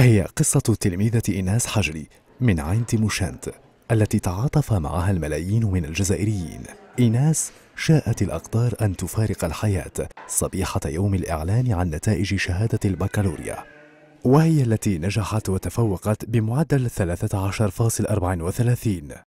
هي قصة تلميذة إيناس حجري من عين تيموشانت التي تعاطف معها الملايين من الجزائريين إيناس شاءت الأقدار أن تفارق الحياة صبيحة يوم الإعلان عن نتائج شهادة البكالوريا وهي التي نجحت وتفوقت بمعدل 13.34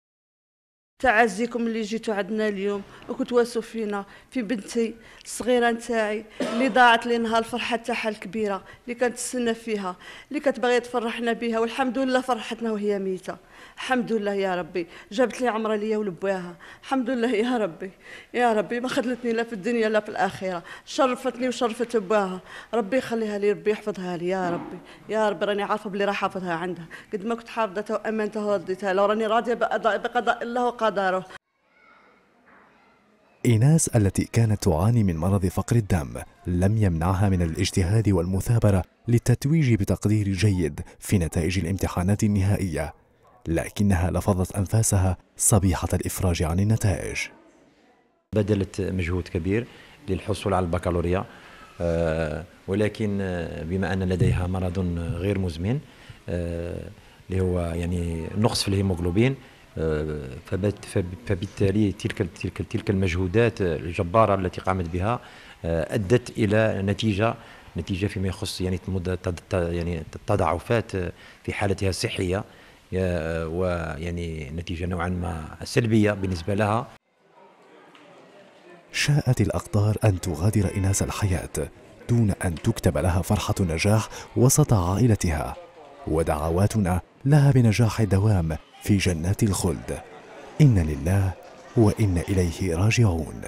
تعزيكم اللي جيتوا عندنا اليوم وكتواسوا فينا في بنتي الصغيره نتاعي اللي ضاعت لينها الفرحه تاعها الكبيره اللي كنتسنى فيها اللي كتبغي تفرحنا بها والحمد لله فرحتنا وهي ميته الحمد لله يا ربي جابت لي عمرها ليا ولبواها الحمد لله يا ربي يا ربي ما خذلتني لا في الدنيا لا في الاخره شرفتني وشرفت باها ربي يخليها لي ربي يحفظها لي يا ربي يا ربي راني عارفه بلي راه حافظها عندها قد ما كنت حافظتها وامنتها ورديتها لو راني راضيه بقضاء الله وقال قدره إيناس التي كانت تعاني من مرض فقر الدم لم يمنعها من الاجتهاد والمثابرة للتتويج بتقدير جيد في نتائج الامتحانات النهائية لكنها لفظت أنفاسها صبيحة الإفراج عن النتائج بذلت مجهود كبير للحصول على البكالوريا آه، ولكن آه، بما أن لديها مرض غير مزمن آه، اللي هو يعني نقص في الهيموغلوبين فبالتالي تلك تلك تلك المجهودات الجباره التي قامت بها آه، ادت الى نتيجه نتيجه فيما يخص يعني يعني التضاعفات آه، في حالتها الصحيه آه، ويعني نتيجه نوعا ما سلبيه بالنسبه لها شاءت الأقدار أن تغادر إناس الحياة دون أن تكتب لها فرحة نجاح وسط عائلتها ودعواتنا لها بنجاح الدوام في جنات الخلد إن لله وإن إليه راجعون